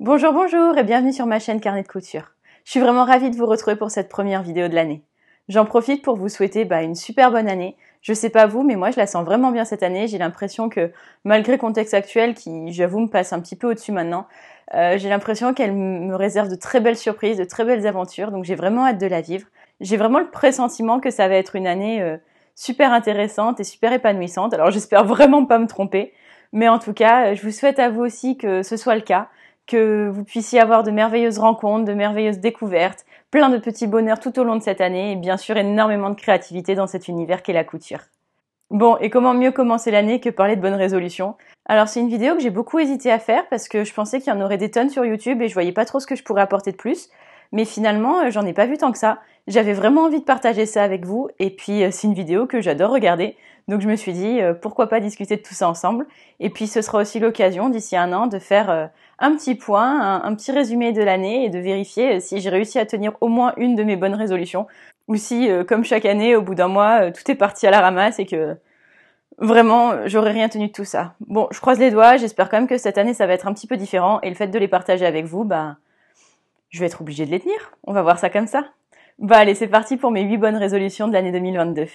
Bonjour, bonjour et bienvenue sur ma chaîne Carnet de Couture. Je suis vraiment ravie de vous retrouver pour cette première vidéo de l'année. J'en profite pour vous souhaiter bah, une super bonne année. Je sais pas vous, mais moi je la sens vraiment bien cette année. J'ai l'impression que, malgré le contexte actuel qui, j'avoue, me passe un petit peu au-dessus maintenant, euh, j'ai l'impression qu'elle me réserve de très belles surprises, de très belles aventures, donc j'ai vraiment hâte de la vivre. J'ai vraiment le pressentiment que ça va être une année euh, super intéressante et super épanouissante. Alors j'espère vraiment pas me tromper, mais en tout cas, euh, je vous souhaite à vous aussi que ce soit le cas que vous puissiez avoir de merveilleuses rencontres, de merveilleuses découvertes, plein de petits bonheurs tout au long de cette année et bien sûr énormément de créativité dans cet univers qu'est la couture. Bon, et comment mieux commencer l'année que parler de bonnes résolutions Alors c'est une vidéo que j'ai beaucoup hésité à faire parce que je pensais qu'il y en aurait des tonnes sur YouTube et je voyais pas trop ce que je pourrais apporter de plus. Mais finalement, euh, j'en ai pas vu tant que ça. J'avais vraiment envie de partager ça avec vous. Et puis, euh, c'est une vidéo que j'adore regarder. Donc, je me suis dit, euh, pourquoi pas discuter de tout ça ensemble. Et puis, ce sera aussi l'occasion, d'ici un an, de faire un petit point, un, petit résumé de l'année et de vérifier si j'ai réussi à tenir au moins une de mes bonnes résolutions. Ou si, comme chaque année, au bout d'un mois, tout est parti à la ramasse et que Vraiment, j'aurais rien tenu de tout ça. Bon, je croise les doigts, j'espère quand même que cette année ça va être un petit peu différent et le fait de les partager avec vous, bah, je vais être obligée de les tenir. On va voir ça comme ça. Bah allez, c'est parti pour mes 8 bonnes résolutions de l'année 2022.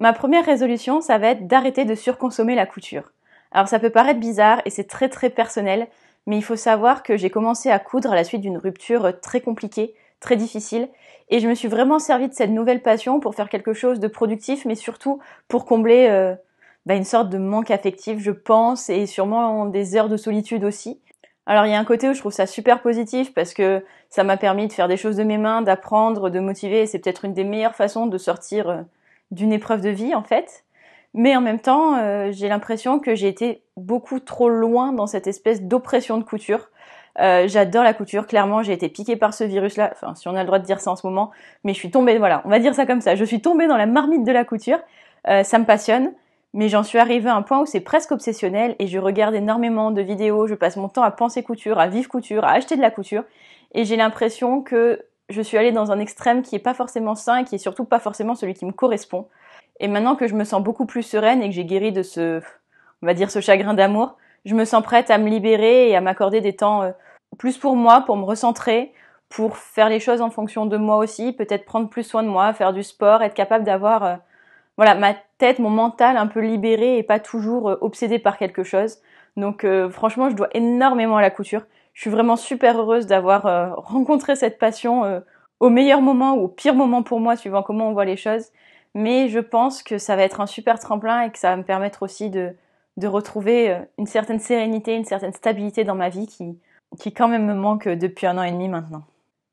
Ma première résolution, ça va être d'arrêter de surconsommer la couture. Alors ça peut paraître bizarre et c'est très très personnel, mais il faut savoir que j'ai commencé à coudre à la suite d'une rupture très compliquée, très difficile, et je me suis vraiment servi de cette nouvelle passion pour faire quelque chose de productif, mais surtout pour combler euh, bah, une sorte de manque affectif, je pense, et sûrement des heures de solitude aussi. Alors il y a un côté où je trouve ça super positif parce que ça m'a permis de faire des choses de mes mains, d'apprendre, de motiver. C'est peut-être une des meilleures façons de sortir euh, d'une épreuve de vie en fait. Mais en même temps, euh, j'ai l'impression que j'ai été beaucoup trop loin dans cette espèce d'oppression de couture. Euh, j'adore la couture, clairement, j'ai été piquée par ce virus-là. Enfin, si on a le droit de dire ça en ce moment, mais je suis tombée, voilà, on va dire ça comme ça. Je suis tombée dans la marmite de la couture. ça me passionne mais j'en suis arrivée à un point où c'est presque obsessionnel et je regarde énormément de vidéos, je passe mon temps à penser couture, à vivre couture, à acheter de la couture et j'ai l'impression que je suis allée dans un extrême qui est pas forcément sain et qui est surtout pas forcément celui qui me correspond. Et maintenant que je me sens beaucoup plus sereine et que j'ai guéri de ce, on va dire, ce chagrin d'amour, je me sens prête à me libérer et à m'accorder des temps euh, plus pour moi, pour me recentrer, pour faire les choses en fonction de moi aussi, peut-être prendre plus soin de moi, faire du sport, être capable d'avoir, euh, voilà, ma tête, mon mental un peu libéré et pas toujours euh, obsédé par quelque chose. Donc euh, franchement, je dois énormément à la couture. Je suis vraiment super heureuse d'avoir euh, rencontré cette passion au meilleur moment ou au pire moment pour moi, suivant comment on voit les choses. Mais je pense que ça va être un super tremplin et que ça va me permettre aussi de, de retrouver une certaine sérénité, une certaine stabilité dans ma vie qui, qui quand même me manque depuis un an et demi maintenant.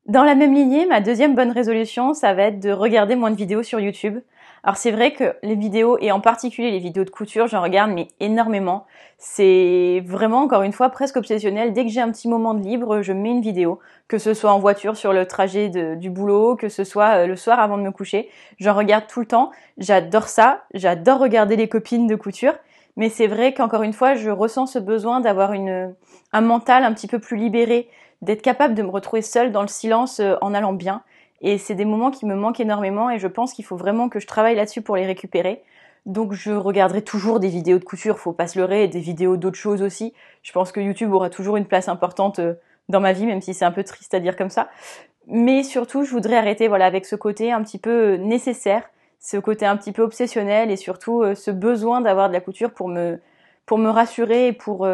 Dans la même lignée, ma deuxième bonne résolution, ça va être de regarder moins de vidéos sur YouTube. Alors c'est vrai que les vidéos, et en particulier les vidéos de couture, j'en regarde mais énormément. C'est vraiment encore une fois presque obsessionnel. Dès que j'ai un petit moment de libre, je mets une vidéo, que ce soit en voiture sur le trajet du boulot, que ce soit euh, le soir avant de me coucher. J'en regarde tout le temps. J'adore ça. J'adore regarder les copines de couture. Mais c'est vrai qu'encore une fois, je ressens ce besoin d'avoir une, un mental un petit peu plus libéré, d'être capable de me retrouver seule dans le silence euh, en allant bien. Et c'est des moments qui me manquent énormément et je pense qu'il faut vraiment que je travaille là-dessus pour les récupérer. Donc je regarderai toujours des vidéos de couture, faut pas se leurrer, et des vidéos d'autres choses aussi. Je pense que YouTube aura toujours une place importante euh, dans ma vie, même si c'est un peu triste à dire comme ça. Mais surtout, je voudrais arrêter voilà avec ce côté un petit peu euh, nécessaire, ce côté un petit peu obsessionnel et surtout euh, ce besoin d'avoir de la couture pour me pour me rassurer et pour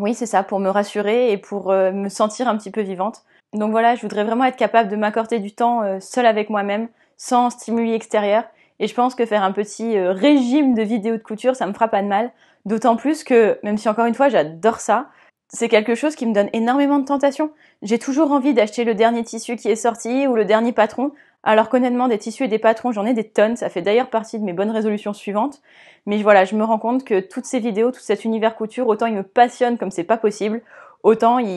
oui c'est ça, pour me rassurer et pour me sentir un petit peu vivante. Donc voilà, je voudrais vraiment être capable de m'accorder du temps euh, seul avec moi-même, sans stimuli extérieurs. Et je pense que faire un petit euh, régime de vidéos de couture, ça me fera pas de mal. D'autant plus que, même si encore une fois j'adore ça, c'est quelque chose qui me donne énormément de tentation. J'ai toujours envie d'acheter le dernier tissu qui est sorti ou le dernier patron. Alors qu'honnêtement, des tissus et des patrons, j'en ai des tonnes. Ça fait d'ailleurs partie de mes bonnes résolutions suivantes. Mais voilà, je me rends compte que toutes ces vidéos, tout cet univers couture, autant ils me passionne comme c'est pas possible, autant il,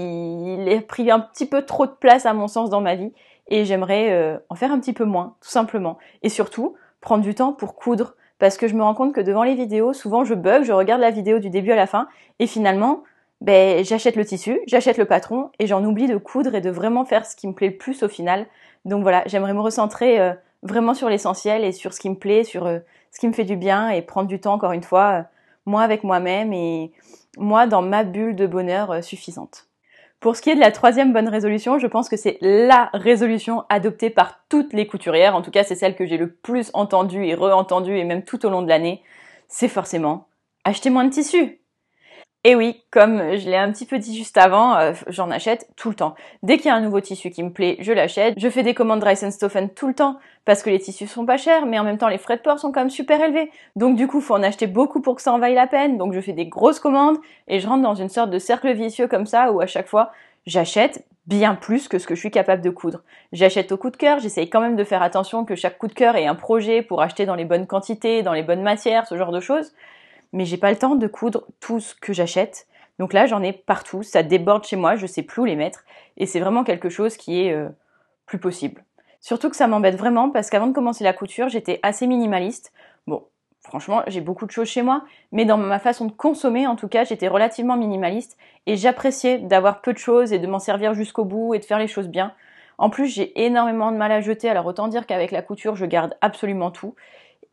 il, a pris un petit peu trop de place à mon sens dans ma vie et j'aimerais euh, en faire un petit peu moins, tout simplement. Et surtout, prendre du temps pour coudre parce que je me rends compte que devant les vidéos, souvent je bug, je regarde la vidéo du début à la fin et finalement, ben, j'achète le tissu, j'achète le patron et j'en oublie de coudre et de vraiment faire ce qui me plaît le plus au final. Donc voilà, j'aimerais me recentrer euh, vraiment sur l'essentiel et sur ce qui me plaît, sur euh, ce qui me fait du bien et prendre du temps encore une fois moi avec moi-même et moi dans ma bulle de bonheur euh, suffisante. Pour ce qui est de la troisième bonne résolution, je pense que c'est la résolution adoptée par toutes les couturières, en tout cas c'est celle que j'ai le plus entendue et re-entendue et même tout au long de l'année, c'est forcément acheter moins de tissus. Et oui, comme je l'ai un petit peu dit juste avant, euh, j'en achète tout le temps. Dès qu'il y a un nouveau tissu qui me plaît, je l'achète. Je fais des commandes Stoffen tout le temps parce que les tissus sont pas chers, mais en même temps les frais de port sont quand même super élevés. Donc du coup, faut en acheter beaucoup pour que ça en vaille la peine. Donc je fais des grosses commandes et je rentre dans une sorte de cercle vicieux comme ça où à chaque fois, j'achète bien plus que ce que je suis capable de coudre. J'achète au coup de cœur, j'essaye quand même de faire attention que chaque coup de cœur ait un projet pour acheter dans les bonnes quantités, dans les bonnes matières, ce genre de choses mais j'ai pas le temps de coudre tout ce que j'achète. Donc là, j'en ai partout, ça déborde chez moi, je sais plus où les mettre, et c'est vraiment quelque chose qui est euh, plus possible. Surtout que ça m'embête vraiment parce qu'avant de commencer la couture, j'étais assez minimaliste. Bon, franchement, j'ai beaucoup de choses chez moi, mais dans ma façon de consommer, en tout cas, j'étais relativement minimaliste et j'appréciais d'avoir peu de choses et de m'en servir jusqu'au bout et de faire les choses bien. En plus, j'ai énormément de mal à jeter, alors autant dire qu'avec la couture, je garde absolument tout.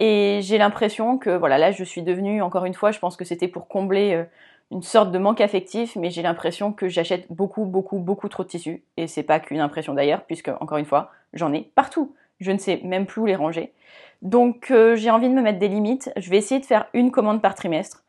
Et j'ai l'impression que, voilà, là, je suis devenue, encore une fois, je pense que c'était pour combler euh, une sorte de manque affectif, mais j'ai l'impression que j'achète beaucoup, beaucoup, beaucoup trop de tissus. Et c'est pas qu'une impression d'ailleurs, puisque, encore une fois, j'en ai partout. Je ne sais même plus où les ranger. Donc, euh, j'ai envie de me mettre des limites. Je vais essayer de faire une commande par trimestre.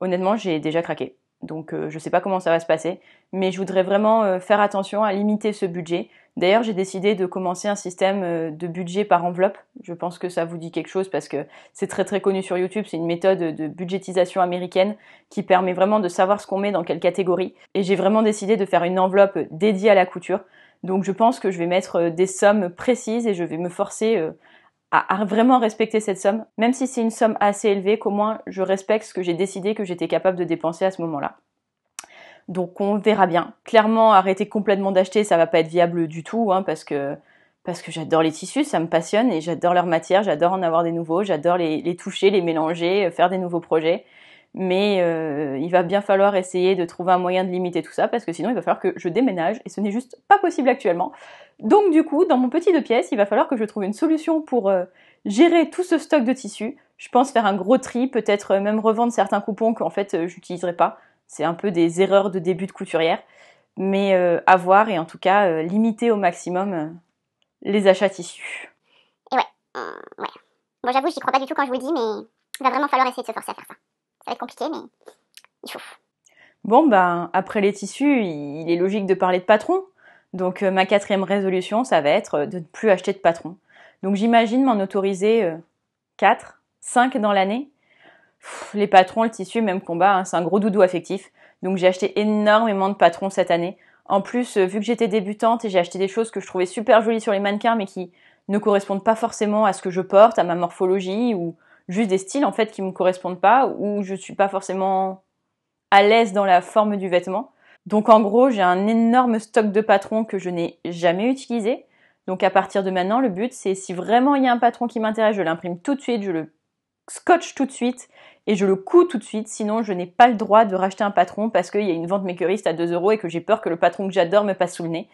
Honnêtement, j'ai déjà craqué. Donc, euh, je ne sais pas comment ça va se passer. Mais je voudrais vraiment faire attention à limiter ce budget. D'ailleurs, j'ai décidé de commencer un système euh, de budget par enveloppe. Je pense que ça vous dit quelque chose parce que c'est très très connu sur YouTube. C'est une méthode de budgétisation américaine qui permet vraiment de savoir ce qu'on met dans quelle catégorie. Et j'ai vraiment décidé de faire une enveloppe dédiée à la couture. Donc je pense que je vais mettre euh, des sommes précises et je vais me forcer euh, à, vraiment respecter cette somme. Même si c'est une somme assez élevée, qu'au moins je respecte ce que j'ai décidé que j'étais capable de dépenser à ce moment-là. Donc on verra bien. Clairement, arrêter complètement d'acheter, ça va pas être viable du tout, hein, parce que parce que j'adore les tissus, ça me passionne et j'adore leur matière, j'adore en avoir des nouveaux, j'adore les, toucher, les mélanger, euh, faire des nouveaux projets. Mais euh, il va bien falloir essayer de trouver un moyen de limiter tout ça parce que sinon il va falloir que je déménage et ce n'est juste pas possible actuellement. Donc du coup, dans mon petit deux pièces, il va falloir que je trouve une solution pour euh, gérer tout ce stock de tissus. Je pense faire un gros tri, peut-être même revendre certains coupons qu'en fait j'utiliserai pas c'est un peu des erreurs de début de couturière, mais avoir euh, et en tout cas euh, limiter au maximum euh, les achats tissus. Et ouais, ouais. Bon, j'avoue, j'y crois pas du tout quand je vous le dis, mais il va vraiment falloir essayer de se forcer à faire ça. Ça va être compliqué, mais il faut. Bon, ben, après les tissus, il est logique de parler de patron. Donc, ma quatrième résolution, ça va être de ne plus acheter de patron. Donc, j'imagine m'en autoriser 4, 5 dans l'année les patrons, le tissu, même combat, hein, c'est un gros doudou affectif. Donc j'ai acheté énormément de patrons cette année. En plus, euh, vu que j'étais débutante et j'ai acheté des choses que je trouvais super jolies sur les mannequins, mais qui ne correspondent pas forcément à ce que je porte, à ma morphologie, ou juste des styles en fait qui me correspondent pas, ou je ne suis pas forcément à l'aise dans la forme du vêtement. Donc en gros, j'ai un énorme stock de patrons que je n'ai jamais utilisé. Donc à partir de maintenant, le but c'est si vraiment il y a un patron qui m'intéresse, je l'imprime tout de suite, je le scotch tout de suite et je le couds tout de suite, sinon je n'ai pas le droit de racheter un patron parce qu'il y a une vente makeriste à 2 euros et que j'ai peur que le patron que j'adore me passe sous le nez.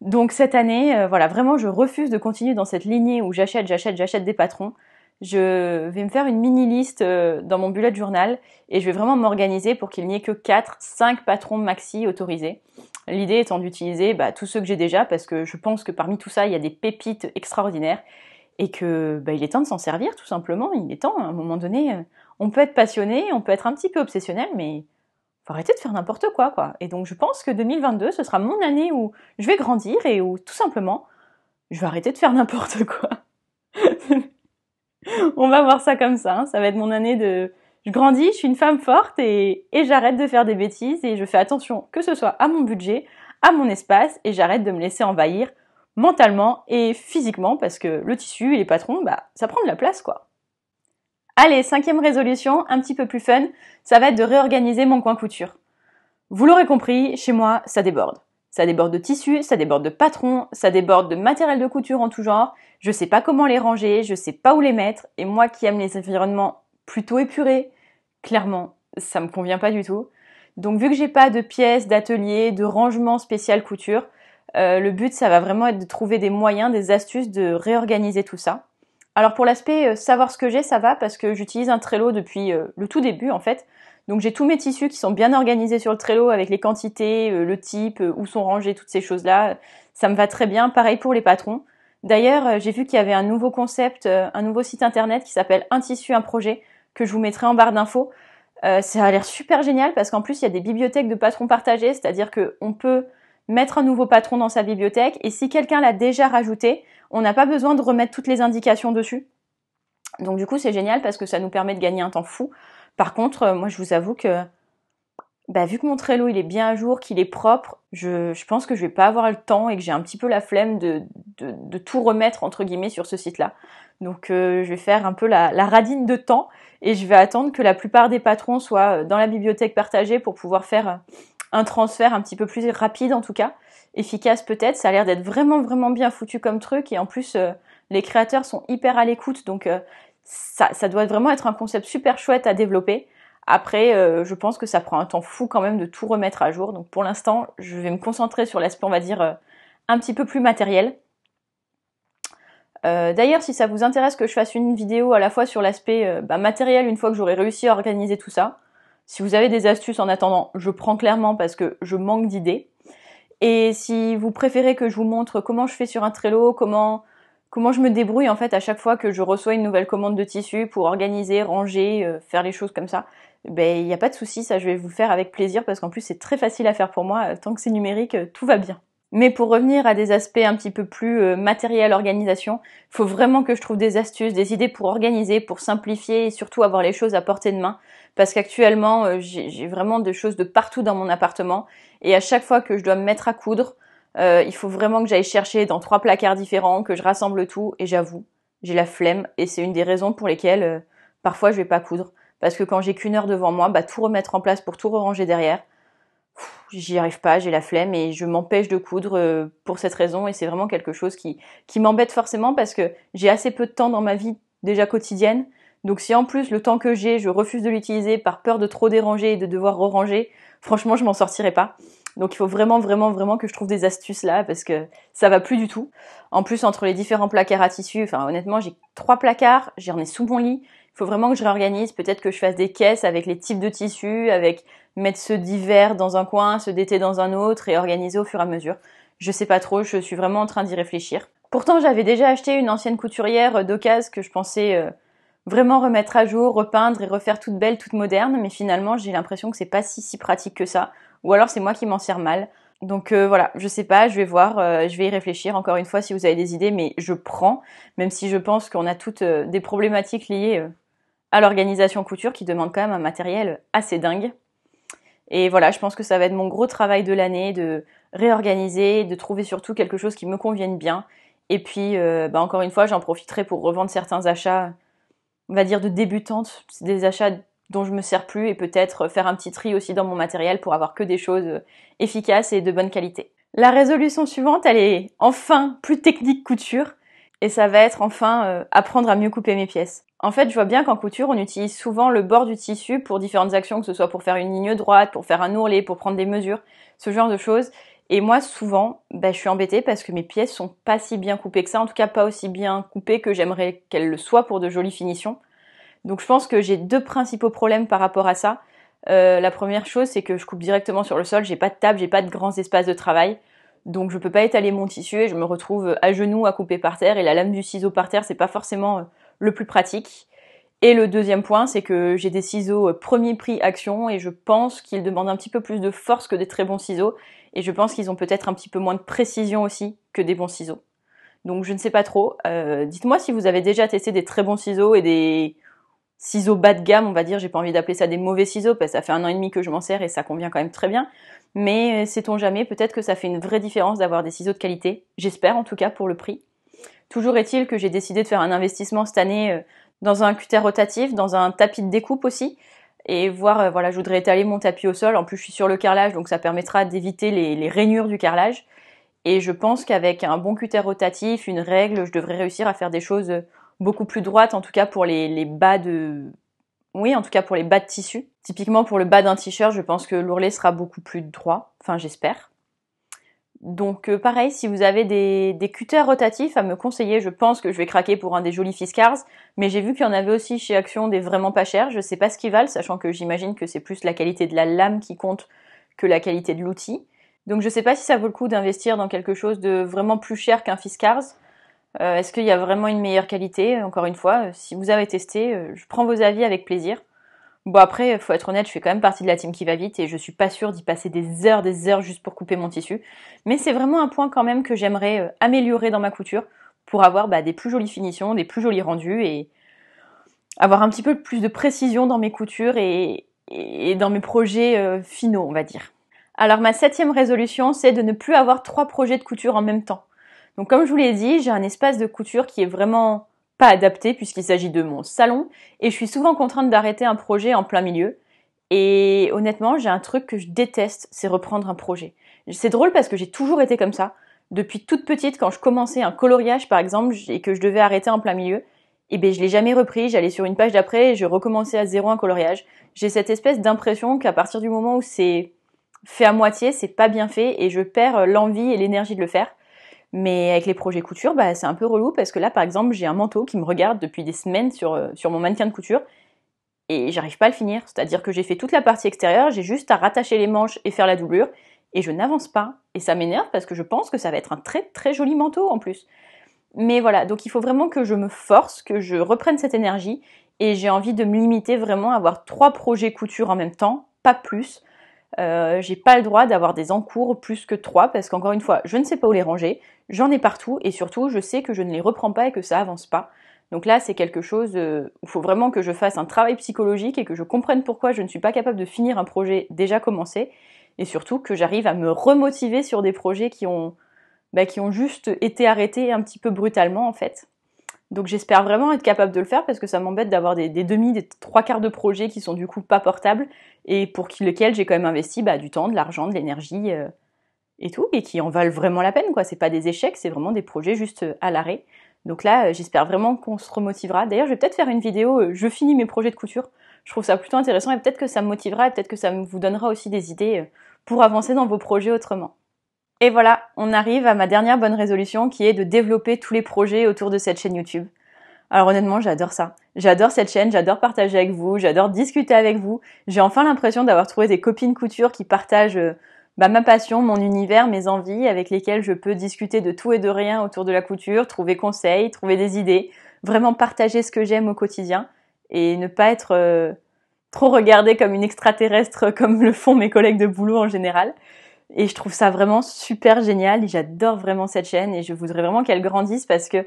Donc cette année, euh, voilà, vraiment je refuse de continuer dans cette lignée où j'achète, j'achète, j'achète des patrons. Je vais me faire une mini liste euh, dans mon bullet journal et je vais vraiment m'organiser pour qu'il n'y ait que 4, 5 patrons maxi autorisés. L'idée étant d'utiliser bah, tous ceux que j'ai déjà parce que je pense que parmi tout ça, il y a des pépites extraordinaires et que bah, il est temps de s'en servir tout simplement. Il est temps, à un moment donné, euh, on peut être passionné, on peut être un petit peu obsessionnel, mais faut arrêter de faire n'importe quoi, quoi. Et donc je pense que 2022, ce sera mon année où je vais grandir et où tout simplement, je vais arrêter de faire n'importe quoi. on va voir ça comme ça. Hein. Ça va être mon année de, je grandis, je suis une femme forte et j'arrête de faire des bêtises et je fais attention que ce soit à mon budget, à mon espace et j'arrête de me laisser envahir mentalement et physiquement, parce que le tissu et les patrons, bah, ça prend de la place, quoi. Allez, cinquième résolution, un petit peu plus fun, ça va être de réorganiser mon coin couture. Vous l'aurez compris, chez moi, ça déborde. Ça déborde de tissus, ça déborde de patrons, ça déborde de matériel de couture en tout genre. Je sais pas comment les ranger, je sais pas où les mettre, et moi qui aime les environnements plutôt épurés, clairement, ça me convient pas du tout. Donc vu que j'ai pas de pièces, d'atelier, de rangement spécial couture, euh, le but, ça va vraiment être de trouver des moyens, des astuces de réorganiser tout ça. Alors pour l'aspect euh, savoir ce que j'ai, ça va parce que j'utilise un Trello depuis euh, le tout début en fait. Donc j'ai tous mes tissus qui sont bien organisés sur le Trello avec les quantités, le type, où sont rangés, toutes ces choses-là. Ça me va très bien. Pareil pour les patrons. D'ailleurs, j'ai vu qu'il y avait un nouveau concept, un nouveau site internet qui s'appelle Un tissu, un projet, que je vous mettrai en barre d'infos. ça a l'air super génial parce qu'en plus il y a des bibliothèques de patrons partagés, c'est-à-dire qu'on peut mettre un nouveau patron dans sa bibliothèque. Et si quelqu'un l'a déjà rajouté, on n'a pas besoin de remettre toutes les indications dessus. Donc du coup, c'est génial parce que ça nous permet de gagner un temps fou. Par contre, euh, moi, je vous avoue que bah, vu que mon Trello il est bien à jour, qu'il est propre, je, pense que je vais pas avoir le temps et que j'ai un petit peu la flemme de, tout remettre entre guillemets sur ce site-là. Donc euh, je vais faire un peu la, la, radine de temps et je vais attendre que la plupart des patrons soient euh, dans la bibliothèque partagée pour pouvoir faire un transfert un petit peu plus rapide en tout cas, efficace peut-être. Ça a l'air d'être vraiment vraiment bien foutu comme truc et en plus euh, les créateurs sont hyper à l'écoute donc euh, ça, doit vraiment être un concept super chouette à développer. Après, euh, je pense que ça prend un temps fou quand même de tout remettre à jour. Donc pour l'instant, je vais me concentrer sur l'aspect, on va dire, un petit peu plus matériel. D'ailleurs, si ça vous intéresse que je fasse une vidéo à la fois sur l'aspect bah, matériel une fois que j'aurai réussi à organiser tout ça, si vous avez des astuces en attendant, je prends clairement parce que je manque d'idées. Et si vous préférez que je vous montre comment je fais sur un Trello, comment comment je me débrouille en fait à chaque fois que je reçois une nouvelle commande de tissu pour organiser, ranger, euh, faire les choses comme ça, ben il n'y a pas de souci, ça je vais vous le faire avec plaisir parce qu'en plus c'est très facile à faire pour moi, euh, tant que c'est numérique, euh, tout va bien. Mais pour revenir à des aspects un petit peu plus euh, matériels, organisation, faut vraiment que je trouve des astuces, des idées pour organiser, pour simplifier et surtout avoir les choses à portée de main. Parce qu'actuellement, euh, j'ai vraiment des choses de partout dans mon appartement et à chaque fois que je dois me mettre à coudre, euh, il faut vraiment que j'aille chercher dans trois placards différents, que je rassemble tout et j'avoue, j'ai la flemme et c'est une des raisons pour lesquelles parfois je vais pas coudre. Parce que quand j'ai qu'une heure devant moi, bah, tout remettre en place pour tout ranger derrière, j'y arrive pas, j'ai la flemme et je m'empêche de coudre euh, pour cette raison et c'est vraiment quelque chose qui, m'embête forcément parce que j'ai assez peu de temps dans ma vie déjà quotidienne. Donc si en plus le temps que j'ai, je refuse de l'utiliser par peur de trop déranger et de devoir ranger, franchement je m'en sortirai pas. Donc il faut vraiment vraiment vraiment que je trouve des astuces là parce que ça va plus du tout. En plus entre les différents placards à tissus, enfin honnêtement j'ai trois placards, j'en ai sous mon lit, faut vraiment que je réorganise. Peut-être que je fasse des caisses avec les types de tissus, avec mettre ceux d'hiver dans un coin, ceux d'été dans un autre et organiser au fur et à mesure. Je sais pas trop, je suis vraiment en train d'y réfléchir. Pourtant, j'avais déjà acheté une ancienne couturière euh, d'occasion que je pensais euh, vraiment remettre à jour, repeindre et refaire toute belle, toute moderne, mais finalement, j'ai l'impression que c'est pas si si pratique que ça. Ou alors c'est moi qui m'en sers mal. Donc euh, voilà, je sais pas, je vais voir, je vais y réfléchir encore une fois si vous avez des idées, mais je prends, même si je pense qu'on a toutes des problématiques liées à l'organisation couture qui demande quand même un matériel assez dingue. Et voilà, je pense que ça va être mon gros travail de l'année de réorganiser, de trouver surtout quelque chose qui me convienne bien. Et puis, euh, bah, encore une fois, j'en profiterai pour revendre certains achats, on va dire de débutantes, des achats dont je me sers plus et peut-être faire un petit tri aussi dans mon matériel pour avoir que des choses efficaces et de bonne qualité. La résolution suivante, elle est enfin plus technique couture et ça va être enfin euh, apprendre à mieux couper mes pièces. En fait, je vois bien qu'en couture, on utilise souvent le bord du tissu pour différentes actions, que ce soit pour faire une ligne droite, pour faire un ourlet, pour prendre des mesures, ce genre de choses. Et moi, souvent, bah, je suis embêtée parce que mes pièces sont pas si bien coupées que ça, en tout cas pas aussi bien coupées que j'aimerais qu'elles le soient pour de jolies finitions. Donc je pense que j'ai deux principaux problèmes par rapport à ça. Euh, la première chose, c'est que je coupe directement sur le sol, j'ai pas de table, j'ai pas de grands espaces de travail. Donc je peux pas étaler mon tissu et je me retrouve à genoux à couper par terre et la lame du ciseau par terre, c'est pas forcément euh, le plus pratique. Et le deuxième point, c'est que j'ai des ciseaux euh, premier prix action et je pense qu'ils demandent un petit peu plus de force que des très bons ciseaux. Et je pense qu'ils ont peut-être un petit peu moins de précision aussi que des bons ciseaux. Donc je ne sais pas trop. Euh, dites-moi si vous avez déjà testé des très bons ciseaux et des ciseaux bas de gamme, on va dire. J'ai pas envie d'appeler ça des mauvais ciseaux parce que ça fait un an et demi que je m'en sers et ça convient quand même très bien. Mais euh, sait-on jamais, peut-être que ça fait une vraie différence d'avoir des ciseaux de qualité. J'espère en tout cas pour le prix. Toujours est-il que j'ai décidé de faire un investissement cette année euh, dans un cutter rotatif, dans un tapis de découpe aussi, et voir, euh, voilà, je voudrais étaler mon tapis au sol. En plus, je suis sur le carrelage, donc ça permettra d'éviter les, rainures du carrelage. Et je pense qu'avec un bon cutter rotatif, une règle, je devrais réussir à faire des choses beaucoup plus droites, en tout cas pour les, les bas de, oui, en tout cas pour les bas de tissu. Typiquement pour le bas d'un t-shirt, je pense que l'ourlet sera beaucoup plus droit. Enfin, j'espère. Donc euh, pareil, si vous avez des, des cutters rotatifs à me conseiller, je pense que je vais craquer pour un des jolis Fiskars, mais j'ai vu qu'il y en avait aussi chez Action des vraiment pas chers, je sais pas ce qu'ils valent, sachant que j'imagine que c'est plus la qualité de la lame qui compte que la qualité de l'outil. Donc je sais pas si ça vaut le coup d'investir dans quelque chose de vraiment plus cher qu'un Fiskars. Euh, est-ce qu'il y a vraiment une meilleure qualité Encore une fois, euh, si vous avez testé, je prends vos avis avec plaisir. Bon après, faut être honnête, je fais quand même partie de la team qui va vite et je suis pas sûre d'y passer des heures, des heures juste pour couper mon tissu. Mais c'est vraiment un point quand même que j'aimerais euh, améliorer dans ma couture pour avoir bah, des plus jolies finitions, des plus jolis rendus et avoir un petit peu plus de précision dans mes coutures et, dans mes projets euh, finaux, on va dire. Alors ma septième résolution, c'est de ne plus avoir trois projets de couture en même temps. Donc comme je vous l'ai dit, j'ai un espace de couture qui est vraiment pas adapté puisqu'il s'agit de mon salon et je suis souvent contrainte d'arrêter un projet en plein milieu. Et honnêtement, j'ai un truc que je déteste, c'est reprendre un projet. C'est drôle parce que j'ai toujours été comme ça. Depuis toute petite, quand je commençais un coloriage par exemple et que je devais arrêter en plein milieu, eh ben je l'ai jamais repris. J'allais sur une page d'après et je recommençais à zéro un coloriage. J'ai cette espèce d'impression qu'à partir du moment où c'est fait à moitié, c'est pas bien fait et je perds euh, l'envie et l'énergie de le faire. Mais avec les projets couture, bah, c'est un peu relou parce que là, par exemple, j'ai un manteau qui me regarde depuis des semaines sur, euh, sur mon mannequin de couture et j'arrive pas à le finir. C'est-à-dire que j'ai fait toute la partie extérieure, j'ai juste à rattacher les manches et faire la doublure et je n'avance pas. Et ça m'énerve parce que je pense que ça va être un très très joli manteau en plus. Mais voilà, donc il faut vraiment que je me force, que je reprenne cette énergie et j'ai envie de me limiter vraiment à avoir trois projets couture en même temps, pas plus, euh, j'ai pas le droit d'avoir des encours plus que trois parce qu'encore une fois, je ne sais pas où les ranger, j'en ai partout et surtout, je sais que je ne les reprends pas et que ça avance pas. Donc là, c'est quelque chose euh, où il faut vraiment que je fasse un travail psychologique et que je comprenne pourquoi je ne suis pas capable de finir un projet déjà commencé et surtout que j'arrive à me remotiver sur des projets qui ont, bah, qui ont juste été arrêtés un petit peu brutalement en fait. Donc j'espère vraiment être capable de le faire parce que ça m'embête d'avoir des, demi, des trois quarts de projets qui sont du coup pas portables et pour lesquels j'ai quand même investi bah, du temps, de l'argent, de l'énergie euh, et tout et qui en valent vraiment la peine quoi. C'est pas des échecs, c'est vraiment des projets juste euh, à l'arrêt. Donc là, euh, j'espère vraiment qu'on se remotivera. D'ailleurs, je vais peut-être faire une vidéo, je finis mes projets de couture. Je trouve ça plutôt intéressant et peut-être que ça me motivera et peut-être que ça vous donnera aussi des idées pour avancer dans vos projets autrement. Et voilà, on arrive à ma dernière bonne résolution qui est de développer tous les projets autour de cette chaîne YouTube. Alors honnêtement, j'adore ça. J'adore cette chaîne, j'adore partager avec vous, j'adore discuter avec vous. J'ai enfin l'impression d'avoir trouvé des copines couture qui partagent euh, bah, ma passion, mon univers, mes envies, avec lesquelles je peux discuter de tout et de rien autour de la couture, trouver conseils, trouver des idées, vraiment partager ce que j'aime au quotidien et ne pas être euh, trop regardée comme une extraterrestre comme le font mes collègues de boulot en général. Et je trouve ça vraiment super génial et j'adore vraiment cette chaîne et je voudrais vraiment qu'elle grandisse parce que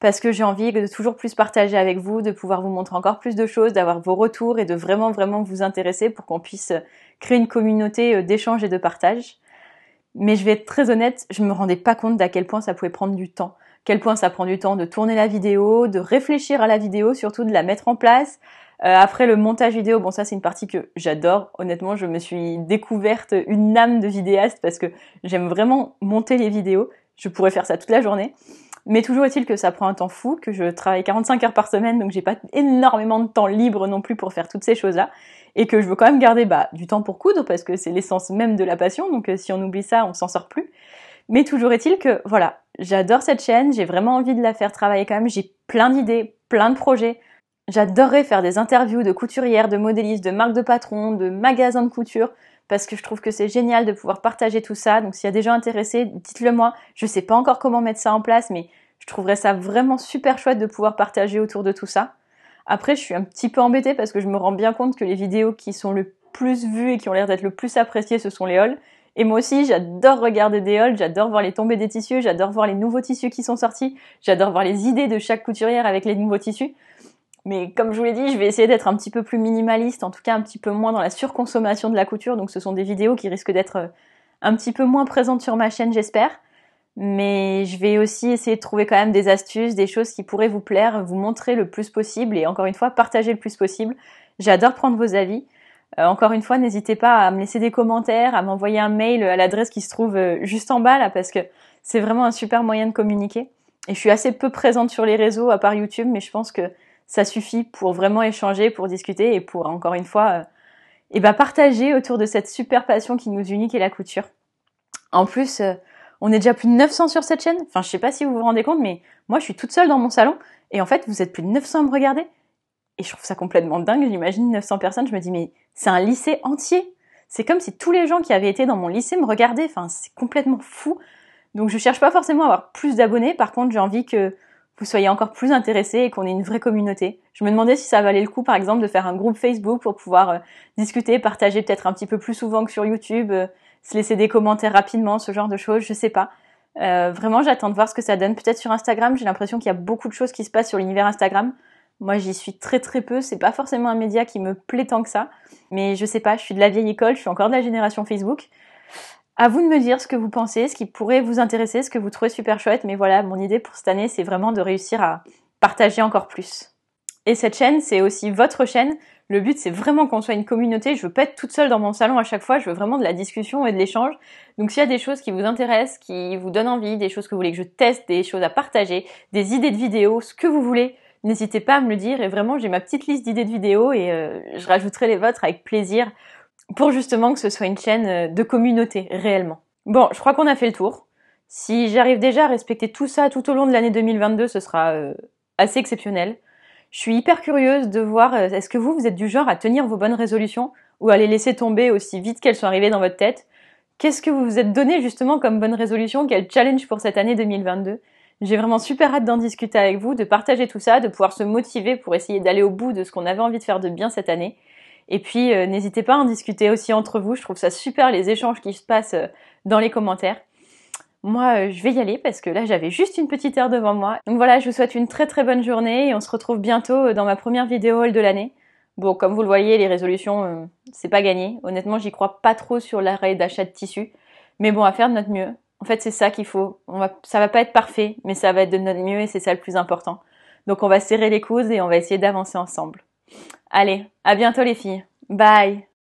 parce que j'ai envie de toujours plus partager avec vous, de pouvoir vous montrer encore plus de choses, d'avoir vos retours et de vraiment vraiment vous intéresser pour qu'on puisse créer une communauté euh, d'échange et de partage. Mais je vais être très honnête, je me rendais pas compte d'à quel point ça pouvait prendre du temps. Quel point ça prend du temps de tourner la vidéo, de réfléchir à la vidéo, surtout de la mettre en place, euh, après le montage vidéo, bon ça c'est une partie que j'adore. Honnêtement, je me suis découverte une âme de vidéaste parce que j'aime vraiment monter les vidéos. Je pourrais faire ça toute la journée. Mais toujours est-il que ça prend un temps fou, que je travaille 45 heures par semaine, donc j'ai pas énormément de temps libre non plus pour faire toutes ces choses-là, et que je veux quand même garder bah, du temps pour coudre parce que c'est l'essence même de la passion. Donc euh, si on oublie ça, on s'en sort plus. Mais toujours est-il que voilà, j'adore cette chaîne, j'ai vraiment envie de la faire travailler quand même. J'ai plein d'idées, plein de projets. J'adorerais faire des interviews de couturières, de modélistes, de marques de patrons, de magasins de couture, parce que je trouve que c'est génial de pouvoir partager tout ça. Donc s'il y a des gens intéressés, dites-le moi. Je sais pas encore comment mettre ça en place, mais je trouverais ça vraiment super chouette de pouvoir partager autour de tout ça. Après, je suis un petit peu embêtée parce que je me rends bien compte que les vidéos qui sont le plus vues et qui ont l'air d'être le plus appréciées, ce sont les hauls. Et moi aussi, j'adore regarder des hauls, j'adore voir les tombées des tissus, j'adore voir les nouveaux tissus qui sont sortis, j'adore voir les idées de chaque couturière avec les nouveaux tissus. Mais comme je vous l'ai dit, je vais essayer d'être un petit peu plus minimaliste, en tout cas un petit peu moins dans la surconsommation de la couture. Donc ce sont des vidéos qui risquent d'être euh, un petit peu moins présentes sur ma chaîne, j'espère. Mais je vais aussi essayer de trouver quand même des astuces, des choses qui pourraient vous plaire, vous montrer le plus possible et encore une fois, partager le plus possible. J'adore prendre vos avis. Euh, encore une fois, n'hésitez pas à me laisser des commentaires, à m'envoyer un mail à l'adresse qui se trouve euh, juste en bas là parce que c'est vraiment un super moyen de communiquer. Et je suis assez peu présente sur les réseaux à part YouTube, mais je pense que ça suffit pour vraiment échanger, pour discuter et pour encore une fois euh, et bah, partager autour de cette super passion qui nous unit qui est la couture. En plus, euh, on est déjà plus de 900 sur cette chaîne. Enfin, je sais pas si vous vous rendez compte, mais moi je suis toute seule dans mon salon et en fait, vous êtes plus de 900 à me regarder. Et je trouve ça complètement dingue, j'imagine 900 personnes, je me dis mais c'est un lycée entier. C'est comme si tous les gens qui avaient été dans mon lycée me regardaient. Enfin, c'est complètement fou. Donc je cherche pas forcément à avoir plus d'abonnés, par contre, j'ai envie que vous soyez encore plus intéressés et qu'on ait une vraie communauté. Je me demandais si ça valait le coup, par exemple, de faire un groupe Facebook pour pouvoir euh, discuter, partager peut-être un petit peu plus souvent que sur YouTube, euh, se laisser des commentaires rapidement, ce genre de choses, je sais pas. Euh, vraiment, j'attends de voir ce que ça donne. Peut-être sur Instagram, j'ai l'impression qu'il y a beaucoup de choses qui se passent sur l'univers Instagram. Moi, j'y suis très très peu. C'est pas forcément un média qui me plaît tant que ça. Mais je sais pas, je suis de la vieille école, je suis encore de la génération Facebook. À vous de me dire ce que vous pensez, ce qui pourrait vous intéresser, ce que vous trouvez super chouette. Mais voilà, mon idée pour cette année, c'est vraiment de réussir à partager encore plus. Et cette chaîne, c'est aussi votre chaîne. Le but, c'est vraiment qu'on soit une communauté. Je veux pas être toute seule dans mon salon à chaque fois. Je veux vraiment de la discussion et de l'échange. Donc, s'il y a des choses qui vous intéressent, qui vous donnent envie, des choses que vous voulez que je teste, des choses à partager, des idées de vidéos, ce que vous voulez, n'hésitez pas à me le dire. Et vraiment, j'ai ma petite liste d'idées de vidéos et euh, je rajouterai les vôtres avec plaisir pour justement que ce soit une chaîne euh, de communauté réellement. Bon, je crois qu'on a fait le tour. Si j'arrive déjà à respecter tout ça tout au long de l'année 2022, ce sera euh, assez exceptionnel. Je suis hyper curieuse de voir, euh, est-ce que vous, vous êtes du genre à tenir vos bonnes résolutions ou à les laisser tomber aussi vite qu'elles sont arrivées dans votre tête Qu'est-ce que vous vous êtes donné justement comme bonne résolution Quel challenge pour cette année 2022 J'ai vraiment super hâte d'en discuter avec vous, de partager tout ça, de pouvoir se motiver pour essayer d'aller au bout de ce qu'on avait envie de faire de bien cette année et puis, euh, n'hésitez pas à en discuter aussi entre vous. Je trouve ça super les échanges qui se passent euh, dans les commentaires. Moi, euh, je vais y aller parce que là, j'avais juste une petite heure devant moi. Donc voilà, je vous souhaite une très très bonne journée et on se retrouve bientôt dans ma première vidéo haul de l'année. Bon, comme vous le voyez, les résolutions, c'est pas gagné. Honnêtement, j'y crois pas trop sur l'arrêt d'achat de tissus. Mais bon, à faire de notre mieux. En fait, c'est ça qu'il faut. ça va pas être parfait, mais ça va être de notre mieux et c'est ça le plus important. Donc on va serrer les coudes et on va essayer d'avancer ensemble. Allez, à bientôt les filles. Bye